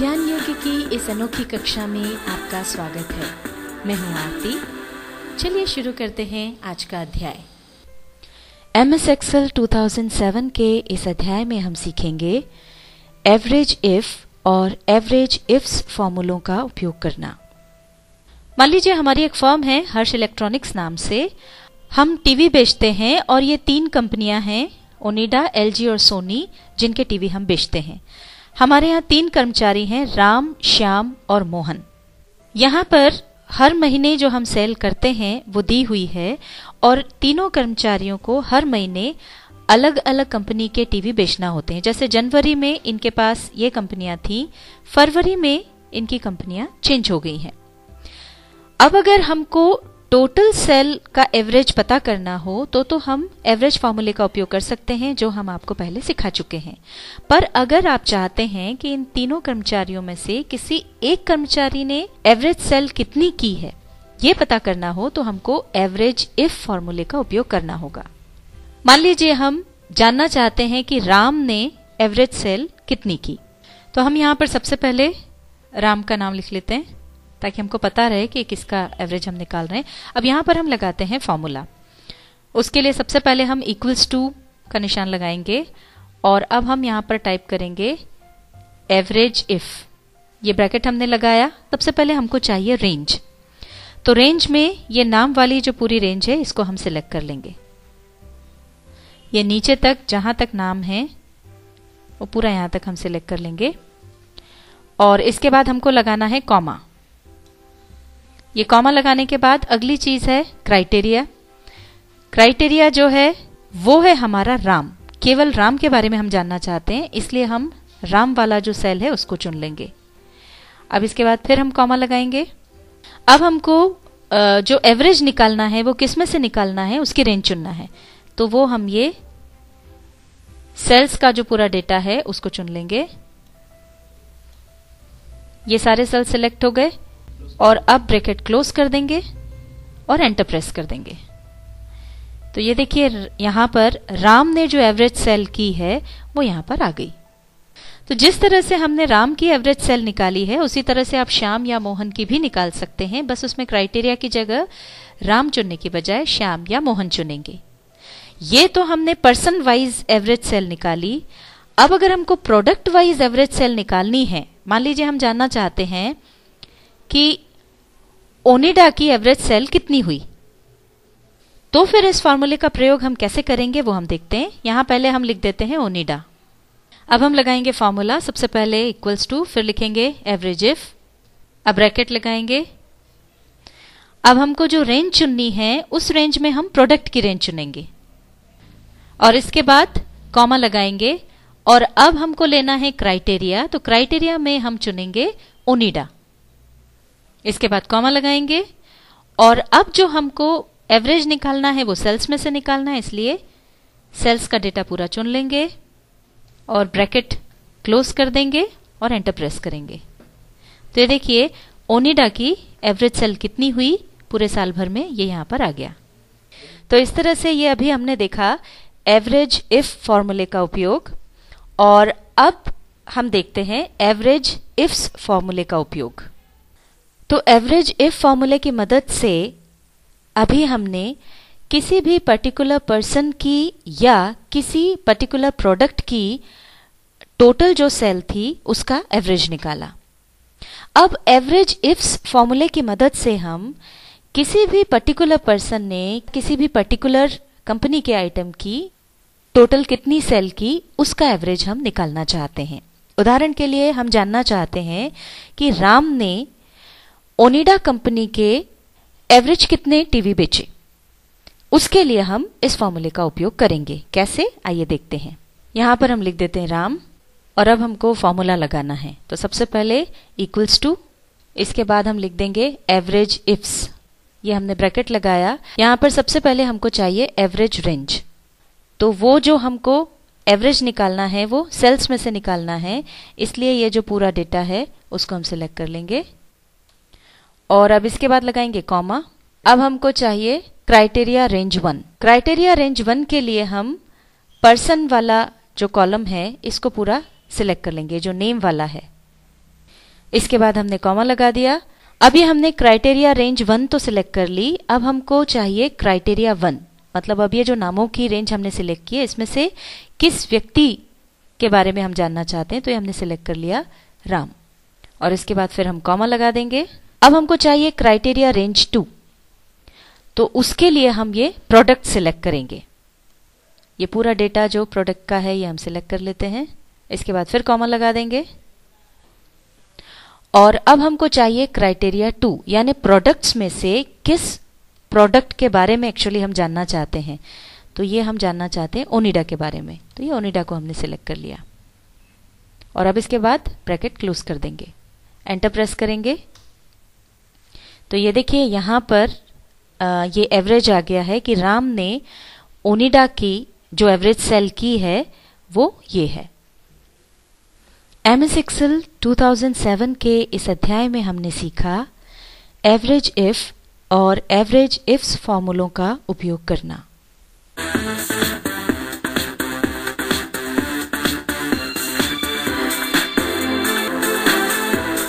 ज्ञान योग की इस अनोखी कक्षा में आपका स्वागत है मैं हूं आरती चलिए शुरू करते हैं आज का अध्याय एम एस एक्सएल टू के इस अध्याय में हम सीखेंगे एवरेज इफ और एवरेज इफ्स फॉर्मूलों का उपयोग करना मान लीजिए हमारी एक फर्म है हर्ष इलेक्ट्रॉनिक्स नाम से हम टीवी बेचते हैं और ये तीन कंपनियां हैं ओनिडा एलजी और सोनी जिनके टीवी हम बेचते हैं हमारे यहाँ तीन कर्मचारी हैं राम श्याम और मोहन यहाँ पर हर महीने जो हम सेल करते हैं वो दी हुई है और तीनों कर्मचारियों को हर महीने अलग अलग कंपनी के टीवी बेचना होते हैं जैसे जनवरी में इनके पास ये कंपनियां थी फरवरी में इनकी कंपनियां चेंज हो गई हैं अब अगर हमको टोटल सेल का एवरेज पता करना हो तो तो हम एवरेज फार्मूले का उपयोग कर सकते हैं जो हम आपको पहले सिखा चुके हैं पर अगर आप चाहते हैं कि इन तीनों कर्मचारियों में से किसी एक कर्मचारी ने एवरेज सेल कितनी की है ये पता करना हो तो हमको एवरेज इफ फार्मूले का उपयोग करना होगा मान लीजिए हम जानना चाहते हैं कि राम ने एवरेज सेल कितनी की तो हम यहाँ पर सबसे पहले राम का नाम लिख लेते हैं ताकि हमको पता रहे कि किसका एवरेज हम निकाल रहे हैं अब यहां पर हम लगाते हैं फॉर्मूला उसके लिए सबसे पहले हम इक्वल्स टू का निशान लगाएंगे और अब हम यहां पर टाइप करेंगे एवरेज इफ ये ब्रैकेट हमने लगाया सबसे पहले हमको चाहिए रेंज तो रेंज में ये नाम वाली जो पूरी रेंज है इसको हम सिलेक्ट कर लेंगे ये नीचे तक जहां तक नाम है वो पूरा यहां तक हम सिलेक्ट कर लेंगे और इसके बाद हमको लगाना है कॉमा ये कॉमा लगाने के बाद अगली चीज है क्राइटेरिया क्राइटेरिया जो है वो है हमारा राम केवल राम के बारे में हम जानना चाहते हैं इसलिए हम राम वाला जो सेल है उसको चुन लेंगे अब इसके बाद फिर हम कॉमा लगाएंगे अब हमको जो एवरेज निकालना है वो किसमें से निकालना है उसकी रेंज चुनना है तो वो हम ये सेल्स का जो पूरा डेटा है उसको चुन लेंगे ये सारे सेल सिलेक्ट हो गए और अब ब्रैकेट क्लोज कर देंगे और एंटर प्रेस कर देंगे तो ये देखिए यहां पर राम ने जो एवरेज सेल की है वो यहां पर आ गई तो जिस तरह से हमने राम की एवरेज सेल निकाली है उसी तरह से आप श्याम या मोहन की भी निकाल सकते हैं बस उसमें क्राइटेरिया की जगह राम चुनने की बजाय श्याम या मोहन चुनेंगे ये तो हमने पर्सन वाइज एवरेज सेल निकाली अब अगर हमको प्रोडक्ट वाइज एवरेज सेल निकालनी है मान लीजिए हम जानना चाहते हैं कि ओनिडा की एवरेज सेल कितनी हुई तो फिर इस फॉर्मूले का प्रयोग हम कैसे करेंगे वो हम देखते हैं यहां पहले हम लिख देते हैं ओनिडा अब हम लगाएंगे फॉर्मूला सबसे पहले इक्वल्स टू फिर लिखेंगे एवरेज इफ अब ब्रैकेट लगाएंगे अब हमको जो रेंज चुननी है उस रेंज में हम प्रोडक्ट की रेंज चुनेंगे और इसके बाद कॉमा लगाएंगे और अब हमको लेना है क्राइटेरिया तो क्राइटेरिया में हम चुनेंगे ओनिडा इसके बाद कॉमा लगाएंगे और अब जो हमको एवरेज निकालना है वो सेल्स में से निकालना है इसलिए सेल्स का डेटा पूरा चुन लेंगे और ब्रैकेट क्लोज कर देंगे और एंटर प्रेस करेंगे तो ये देखिए ओनिडा की एवरेज सेल कितनी हुई पूरे साल भर में ये यहां पर आ गया तो इस तरह से ये अभी हमने देखा एवरेज इफ फॉर्मूले का उपयोग और अब हम देखते हैं एवरेज इफ्स फॉर्मूले का उपयोग तो एवरेज इफ फॉर्मूले की मदद से अभी हमने किसी भी पर्टिकुलर पर्सन की या किसी पर्टिकुलर प्रोडक्ट की टोटल जो सेल थी उसका एवरेज निकाला अब एवरेज इफ्स फॉर्मूले की मदद से हम किसी भी पर्टिकुलर पर्सन ने किसी भी पर्टिकुलर कंपनी के आइटम की टोटल कितनी सेल की उसका एवरेज हम निकालना चाहते हैं उदाहरण के लिए हम जानना चाहते हैं कि राम ने ओनिडा कंपनी के एवरेज कितने टीवी बेचे उसके लिए हम इस फॉर्मूले का उपयोग करेंगे कैसे आइए देखते हैं यहां पर हम लिख देते हैं राम और अब हमको फॉर्मूला लगाना है तो सबसे पहले इक्वल्स टू इसके बाद हम लिख देंगे एवरेज इफ्स ये हमने ब्रैकेट लगाया यहां पर सबसे पहले हमको चाहिए एवरेज रेंज तो वो जो हमको एवरेज निकालना है वो सेल्स में से निकालना है इसलिए ये जो पूरा डेटा है उसको हम सिलेक्ट कर लेंगे और अब इसके बाद लगाएंगे कॉमा अब हमको चाहिए criteria range one criteria range one के लिए हम पर्सन वाला जो कॉलम है इसको पूरा सिलेक्ट कर लेंगे जो नेम वाला है इसके बाद हमने कॉमा लगा दिया अभी हमने क्राइटेरिया रेंज वन तो सिलेक्ट कर ली अब हमको चाहिए क्राइटेरिया वन मतलब अब ये जो नामों की रेंज हमने सिलेक्ट की है इसमें से किस व्यक्ति के बारे में हम जानना चाहते हैं तो ये हमने सिलेक्ट कर लिया राम और इसके बाद फिर हम कॉमा लगा देंगे अब हमको चाहिए क्राइटेरिया रेंज टू तो उसके लिए हम ये प्रोडक्ट सिलेक्ट करेंगे ये पूरा डेटा जो प्रोडक्ट का है ये हम सिलेक्ट कर लेते हैं इसके बाद फिर कॉमन लगा देंगे और अब हमको चाहिए क्राइटेरिया टू यानी प्रोडक्ट्स में से किस प्रोडक्ट के बारे में एक्चुअली हम जानना चाहते हैं तो ये हम जानना चाहते हैं ओनिडा के बारे में तो ये ओनिडा को हमने सिलेक्ट कर लिया और अब इसके बाद ब्रैकेट क्लोज कर देंगे एंटर प्रेस करेंगे तो ये देखिए यहाँ पर आ, ये एवरेज आ गया है कि राम ने ओनिडा की जो एवरेज सेल की है वो ये है एम एस एक्सल टू के इस अध्याय में हमने सीखा एवरेज इफ और एवरेज इफ्स फॉर्मूलों का उपयोग करना